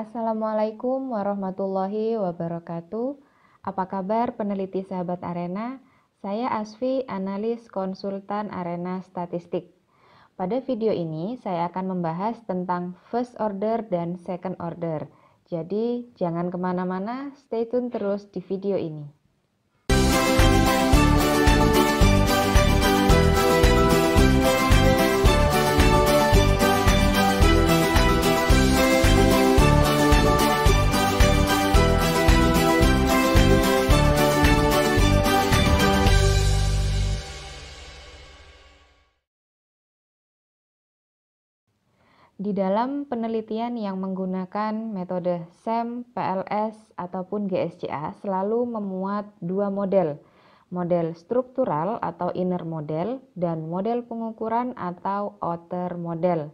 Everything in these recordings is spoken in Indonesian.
Assalamualaikum warahmatullahi wabarakatuh. Apa kabar peneliti sahabat Arena? Saya Asfi, analis konsultan Arena Statistik. Pada video ini saya akan membahas tentang first order dan second order. Jadi jangan kemana-mana, stay tune terus di video ini. di dalam penelitian yang menggunakan metode SEM, PLS, ataupun GSCA selalu memuat dua model, model struktural atau inner model dan model pengukuran atau outer model.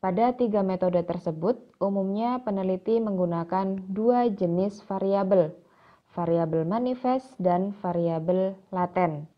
Pada tiga metode tersebut, umumnya peneliti menggunakan dua jenis variabel, variabel manifest dan variabel laten.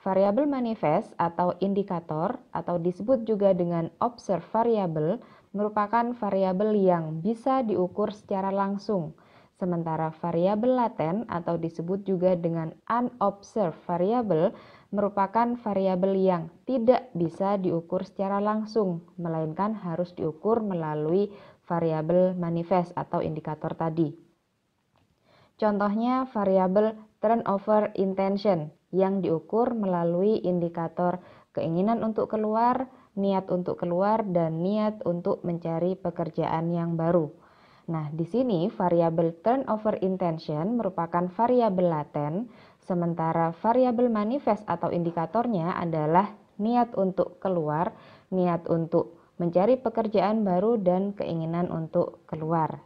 Variabel manifest atau indikator atau disebut juga dengan observe variable merupakan variabel yang bisa diukur secara langsung. Sementara variabel laten atau disebut juga dengan unobserved variable merupakan variabel yang tidak bisa diukur secara langsung, melainkan harus diukur melalui variabel manifest atau indikator tadi. Contohnya variabel turnover intention yang diukur melalui indikator keinginan untuk keluar, niat untuk keluar, dan niat untuk mencari pekerjaan yang baru. Nah, di sini variabel turnover intention merupakan variabel laten, sementara variabel manifest atau indikatornya adalah niat untuk keluar, niat untuk mencari pekerjaan baru, dan keinginan untuk keluar.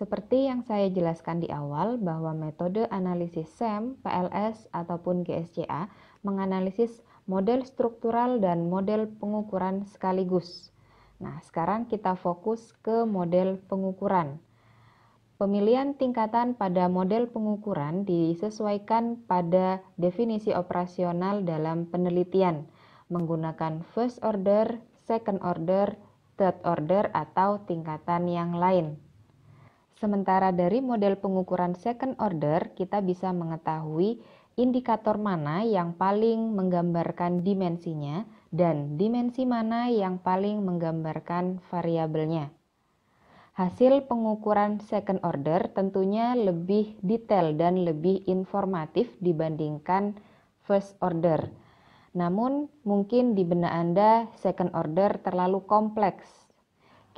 Seperti yang saya jelaskan di awal bahwa metode analisis SEM, PLS, ataupun GSCA menganalisis model struktural dan model pengukuran sekaligus. Nah, sekarang kita fokus ke model pengukuran. Pemilihan tingkatan pada model pengukuran disesuaikan pada definisi operasional dalam penelitian menggunakan first order, second order, third order atau tingkatan yang lain. Sementara dari model pengukuran second order, kita bisa mengetahui indikator mana yang paling menggambarkan dimensinya dan dimensi mana yang paling menggambarkan variabelnya. Hasil pengukuran second order tentunya lebih detail dan lebih informatif dibandingkan first order. Namun, mungkin di benak Anda second order terlalu kompleks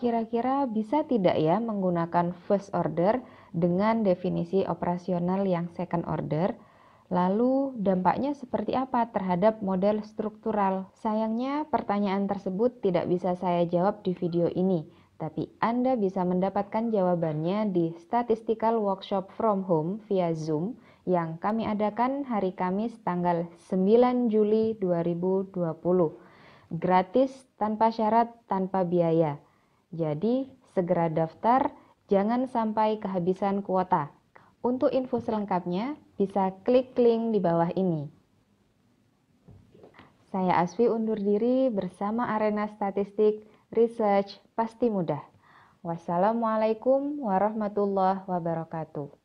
Kira-kira bisa tidak ya menggunakan first order dengan definisi operasional yang second order? Lalu dampaknya seperti apa terhadap model struktural? Sayangnya pertanyaan tersebut tidak bisa saya jawab di video ini, tapi Anda bisa mendapatkan jawabannya di Statistical Workshop from Home via Zoom yang kami adakan hari Kamis tanggal 9 Juli 2020. Gratis, tanpa syarat, tanpa biaya. Jadi, segera daftar, jangan sampai kehabisan kuota. Untuk info selengkapnya, bisa klik link di bawah ini. Saya Aswi undur diri bersama Arena Statistik Research Pasti Mudah. Wassalamualaikum warahmatullahi wabarakatuh.